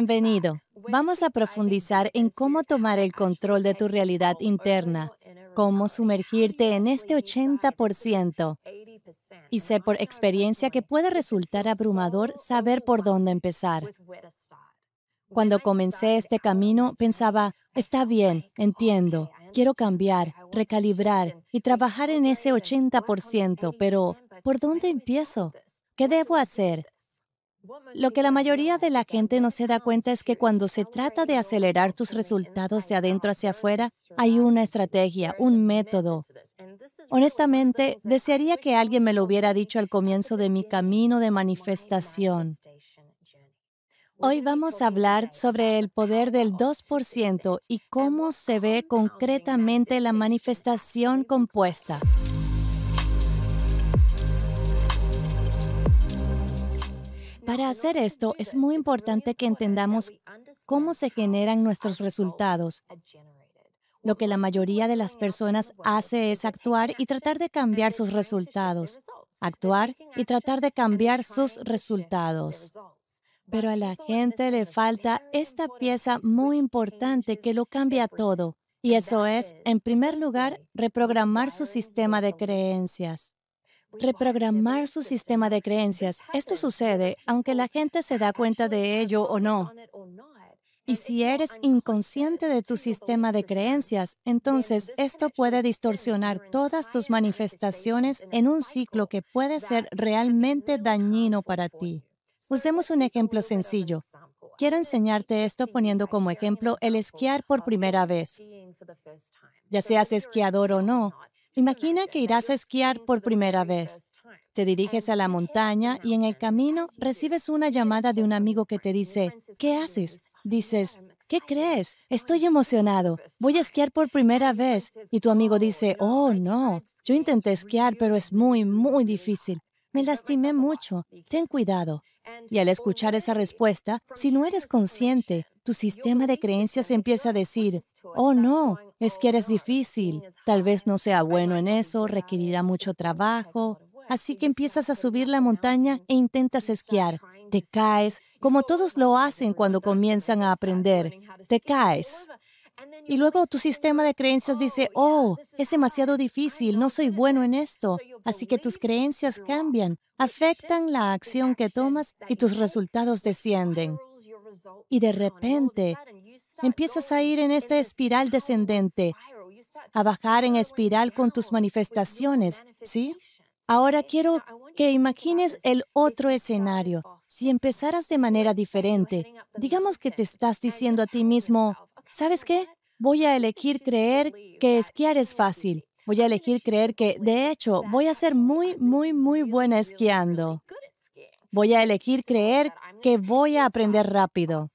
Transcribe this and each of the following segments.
Bienvenido. Vamos a profundizar en cómo tomar el control de tu realidad interna, cómo sumergirte en este 80%. Y sé por experiencia que puede resultar abrumador saber por dónde empezar. Cuando comencé este camino, pensaba, está bien, entiendo, quiero cambiar, recalibrar y trabajar en ese 80%, pero ¿por dónde empiezo? ¿Qué debo hacer? Lo que la mayoría de la gente no se da cuenta es que cuando se trata de acelerar tus resultados de adentro hacia afuera, hay una estrategia, un método. Honestamente, desearía que alguien me lo hubiera dicho al comienzo de mi camino de manifestación. Hoy vamos a hablar sobre el poder del 2% y cómo se ve concretamente la manifestación compuesta. Para hacer esto es muy importante que entendamos cómo se generan nuestros resultados. Lo que la mayoría de las personas hace es actuar y tratar de cambiar sus resultados. Actuar y tratar de cambiar sus resultados. Pero a la gente le falta esta pieza muy importante que lo cambia todo. Y eso es, en primer lugar, reprogramar su sistema de creencias reprogramar su sistema de creencias. Esto sucede aunque la gente se da cuenta de ello o no. Y si eres inconsciente de tu sistema de creencias, entonces esto puede distorsionar todas tus manifestaciones en un ciclo que puede ser realmente dañino para ti. Usemos un ejemplo sencillo. Quiero enseñarte esto poniendo como ejemplo el esquiar por primera vez. Ya seas esquiador o no, Imagina que irás a esquiar por primera vez. Te diriges a la montaña y en el camino recibes una llamada de un amigo que te dice, ¿qué haces? Dices, ¿qué crees? Estoy emocionado. Voy a esquiar por primera vez. Y tu amigo dice, oh, no, yo intenté esquiar, pero es muy, muy difícil. Me lastimé mucho. Ten cuidado. Y al escuchar esa respuesta, si no eres consciente, tu sistema de creencias empieza a decir, oh no, es que eres difícil, tal vez no sea bueno en eso, requerirá mucho trabajo. Así que empiezas a subir la montaña e intentas esquiar. Te caes, como todos lo hacen cuando comienzan a aprender. Te caes. Y luego tu sistema de creencias dice, oh, es demasiado difícil, no soy bueno en esto. Así que tus creencias cambian, afectan la acción que tomas y tus resultados descienden. Y de repente Empiezas a ir en esta espiral descendente, a bajar en espiral con tus manifestaciones, ¿sí? Ahora quiero que imagines el otro escenario. Si empezaras de manera diferente, digamos que te estás diciendo a ti mismo, ¿sabes qué? Voy a elegir creer que esquiar es fácil. Voy a elegir creer que, de hecho, voy a ser muy, muy, muy buena esquiando. Voy a elegir creer que voy a aprender rápido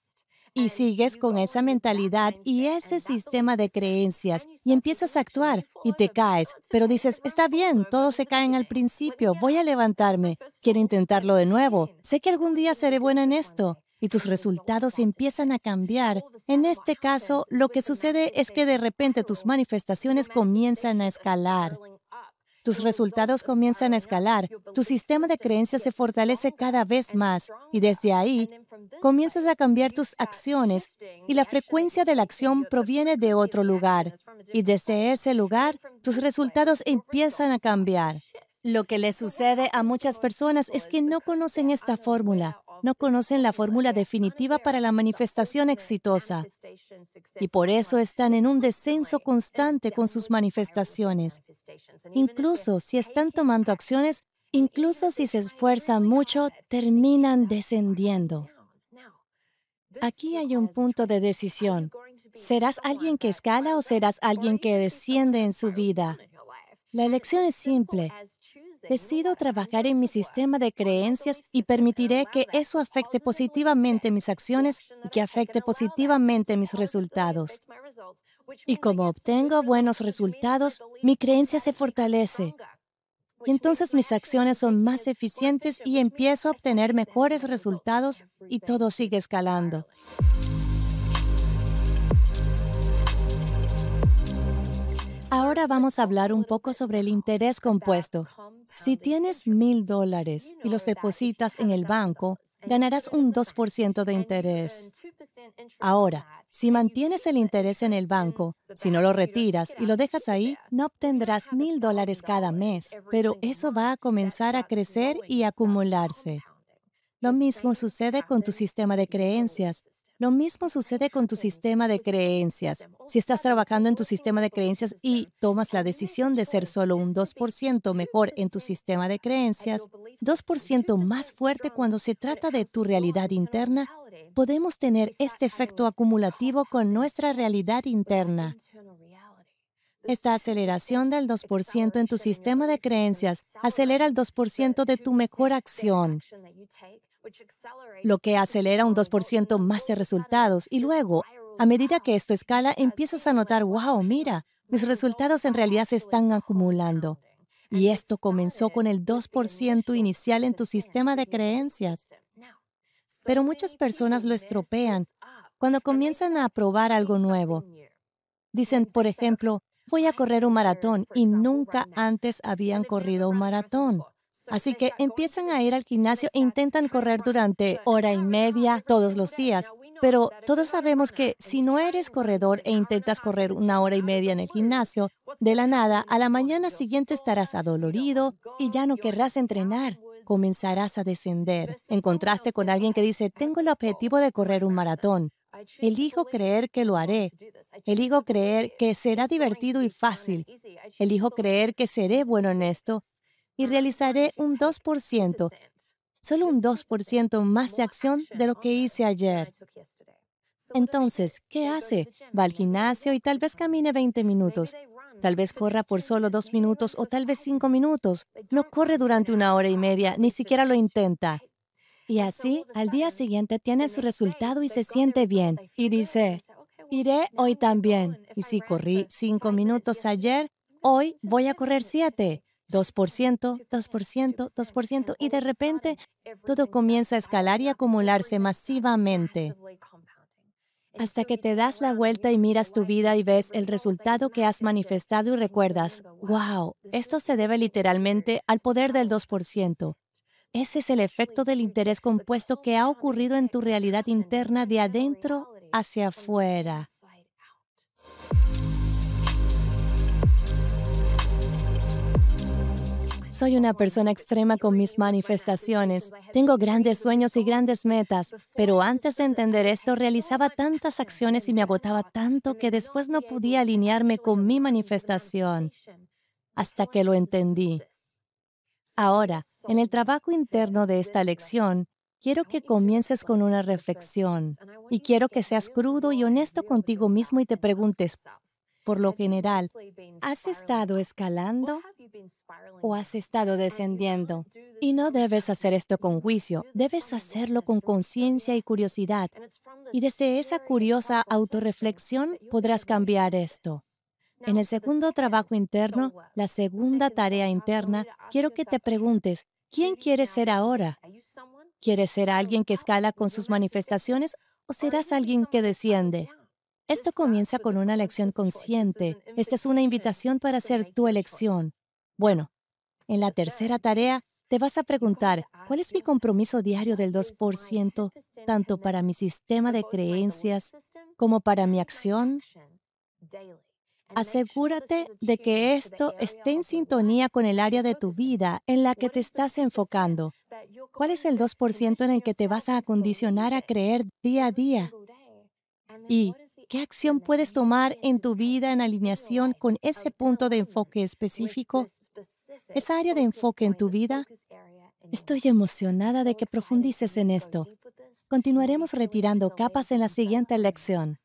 y sigues con esa mentalidad y ese sistema de creencias y empiezas a actuar y te caes, pero dices, está bien, todos se caen al principio, voy a levantarme, quiero intentarlo de nuevo, sé que algún día seré buena en esto. Y tus resultados empiezan a cambiar. En este caso, lo que sucede es que de repente tus manifestaciones comienzan a escalar. Tus resultados comienzan a escalar, tu sistema de creencias se fortalece cada vez más y desde ahí comienzas a cambiar tus acciones y la frecuencia de la acción proviene de otro lugar. Y desde ese lugar, tus resultados empiezan a cambiar. Lo que le sucede a muchas personas es que no conocen esta fórmula no conocen la fórmula definitiva para la manifestación exitosa y por eso están en un descenso constante con sus manifestaciones. Incluso si están tomando acciones, incluso si se esfuerzan mucho, terminan descendiendo. Aquí hay un punto de decisión. ¿Serás alguien que escala o serás alguien que desciende en su vida? La elección es simple. Decido trabajar en mi sistema de creencias y permitiré que eso afecte positivamente mis acciones y que afecte positivamente mis resultados. Y como obtengo buenos resultados, mi creencia se fortalece. Y entonces mis acciones son más eficientes y empiezo a obtener mejores resultados y todo sigue escalando. Ahora vamos a hablar un poco sobre el interés compuesto. Si tienes mil dólares y los depositas en el banco, ganarás un 2% de interés. Ahora, si mantienes el interés en el banco, si no lo retiras y lo dejas ahí, no obtendrás mil dólares cada mes, pero eso va a comenzar a crecer y acumularse. Lo mismo sucede con tu sistema de creencias. Lo mismo sucede con tu sistema de creencias. Si estás trabajando en tu sistema de creencias y tomas la decisión de ser solo un 2% mejor en tu sistema de creencias, 2% más fuerte cuando se trata de tu realidad interna, podemos tener este efecto acumulativo con nuestra realidad interna. Esta aceleración del 2% en tu sistema de creencias acelera el 2% de tu mejor acción, lo que acelera un 2% más de resultados. Y luego, a medida que esto escala, empiezas a notar, wow, mira, mis resultados en realidad se están acumulando. Y esto comenzó con el 2% inicial en tu sistema de creencias. Pero muchas personas lo estropean cuando comienzan a probar algo nuevo. Dicen, por ejemplo, voy a correr un maratón y nunca antes habían corrido un maratón. Así que empiezan a ir al gimnasio e intentan correr durante hora y media todos los días. Pero todos sabemos que si no eres corredor e intentas correr una hora y media en el gimnasio, de la nada, a la mañana siguiente estarás adolorido y ya no querrás entrenar. Comenzarás a descender, en contraste con alguien que dice, tengo el objetivo de correr un maratón. Elijo creer que lo haré. Elijo creer que será divertido y fácil. Elijo creer que seré bueno en esto y realizaré un 2%, solo un 2% más de acción de lo que hice ayer. Entonces, ¿qué hace? Va al gimnasio y tal vez camine 20 minutos. Tal vez corra por solo dos minutos o tal vez cinco minutos. No corre durante una hora y media, ni siquiera lo intenta. Y así, al día siguiente tiene su resultado y se siente bien. Y dice, iré hoy también. Y si corrí cinco minutos ayer, hoy voy a correr siete. 2%, 2%, 2%, y de repente todo comienza a escalar y acumularse masivamente. Hasta que te das la vuelta y miras tu vida y ves el resultado que has manifestado y recuerdas, wow, esto se debe literalmente al poder del 2%. Ese es el efecto del interés compuesto que ha ocurrido en tu realidad interna de adentro hacia afuera. Soy una persona extrema con mis manifestaciones. Tengo grandes sueños y grandes metas, pero antes de entender esto realizaba tantas acciones y me agotaba tanto que después no podía alinearme con mi manifestación hasta que lo entendí. Ahora, en el trabajo interno de esta lección, quiero que comiences con una reflexión y quiero que seas crudo y honesto contigo mismo y te preguntes, por lo general, ¿has estado escalando o has estado descendiendo? Y no debes hacer esto con juicio, debes hacerlo con conciencia y curiosidad. Y desde esa curiosa autorreflexión podrás cambiar esto. En el segundo trabajo interno, la segunda tarea interna, quiero que te preguntes, ¿Quién quieres ser ahora? ¿Quieres ser alguien que escala con sus manifestaciones o serás alguien que desciende? Esto comienza con una elección consciente. Esta es una invitación para hacer tu elección. Bueno, en la tercera tarea te vas a preguntar, ¿cuál es mi compromiso diario del 2% tanto para mi sistema de creencias como para mi acción? asegúrate de que esto esté en sintonía con el área de tu vida en la que te estás enfocando. ¿Cuál es el 2% en el que te vas a acondicionar a creer día a día? ¿Y qué acción puedes tomar en tu vida en alineación con ese punto de enfoque específico? Esa área de enfoque en tu vida. Estoy emocionada de que profundices en esto. Continuaremos retirando capas en la siguiente lección.